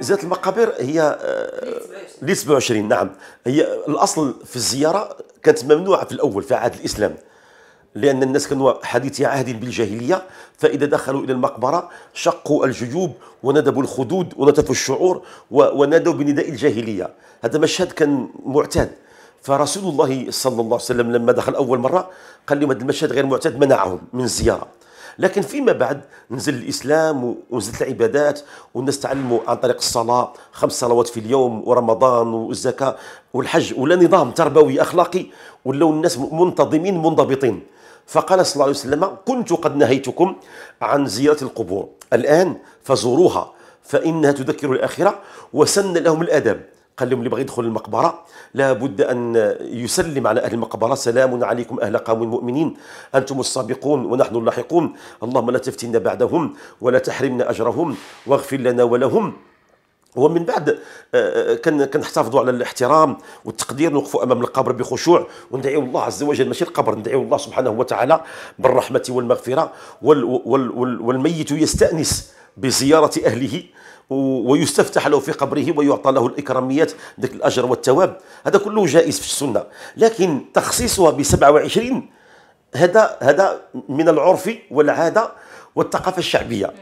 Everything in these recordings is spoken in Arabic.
زيارة المقابر هي آه، ل 27 نعم هي الاصل في الزياره كانت ممنوعه في الاول في عهد الاسلام لان الناس كانوا حديثي عهد بالجاهليه فاذا دخلوا الى المقبره شقوا الجيوب وندبوا الخدود ونتفوا الشعور ونادوا بنداء الجاهليه هذا مشهد كان معتاد فرسول الله صلى الله عليه وسلم لما دخل اول مره قال لهم هذا المشهد غير معتاد منعهم من الزياره لكن فيما بعد نزل الاسلام ونزلت العبادات والناس تعلموا عن طريق الصلاه خمس صلوات في اليوم ورمضان والزكاه والحج ولا نظام تربوي اخلاقي ولاو الناس منتظمين منضبطين فقال صلى الله عليه وسلم كنت قد نهيتكم عن زياره القبور الان فزوروها فانها تذكر الاخره وسن لهم الادب قال لهم اللي بغى يدخل المقبره لابد ان يسلم على اهل المقبره سلام عليكم اهل قوم مؤمنين انتم السابقون ونحن اللاحقون اللهم لا تفتنا بعدهم ولا تحرمنا اجرهم واغفر لنا ولهم ومن بعد آه، آه، كنحتفظوا على الاحترام والتقدير نوقفوا امام القبر بخشوع وندعي الله عز وجل ماشي القبر ندعي الله سبحانه وتعالى بالرحمه والمغفره والميت يستانس بزياره اهله ويستفتح له في قبره ويعطى له الإكراميات ذاك الأجر والثواب هذا كله جائز في السنة لكن تخصيصها ب 27 هذا هذا من العرف والعادة والثقافة الشعبية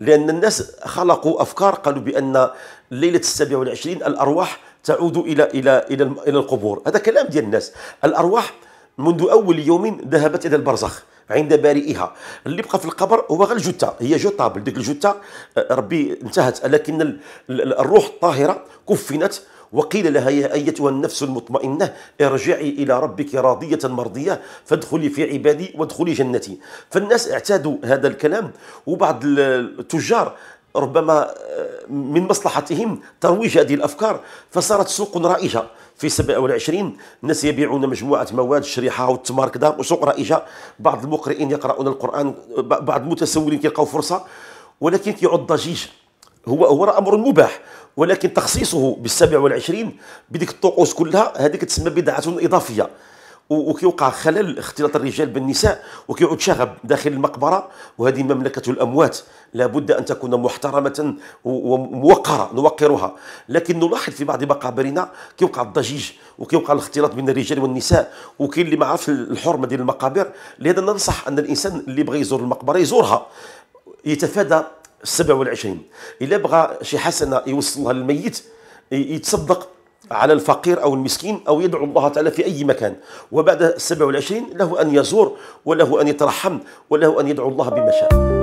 لأن الناس خلقوا أفكار قالوا بأن ليلة السابعة والعشرين الأرواح تعود إلى إلى إلى إلى القبور هذا كلام ديال الناس الأرواح منذ أول يوم ذهبت إلى البرزخ عند بارئها اللي بقى في القبر هو غير الجثه هي جوتابل ديك الجثه ربي انتهت لكن الروح الطاهره كفنت وقيل لها يا أيتها النفس المطمئنة ارجعي إلى ربك راضية مرضية فادخلي في عبادي وادخلي جنتي فالناس اعتادوا هذا الكلام وبعض التجار ربما آه، من مصلحتهم ترويج هذه الأفكار فصارت سوق رائجة في 27 الناس يبيعون مجموعة مواد الشريحة والتمار كذا وسوق رائجة بعض المقرئين يقرؤون القرآن بعض المتسولين يلقوا فرصة ولكن كيعود ضجيج هو هو امر مباح ولكن تخصيصه بال 27 بديك الطقوس كلها هذه كتسمى بدعه اضافيه وكيوقع خلل اختلاط الرجال بالنساء وكيعود شغب داخل المقبره وهذه مملكه الاموات لابد ان تكون محترمه وموقره نوقرها لكن نلاحظ في بعض مقابرنا كيوقع الضجيج وكيوقع الاختلاط بين الرجال والنساء وكاين اللي ما عرفش الحرمه ديال المقابر لهذا ننصح ان الانسان اللي بغى يزور المقبره يزورها يتفادى السبع والعشرين إلا بغى شي حسنة يوصلها للميت يتصدق على الفقير أو المسكين أو يدعو الله تعالى في أي مكان وبعد السبع والعشرين له أن يزور وله أن يترحم وله أن يدعو الله بما شاء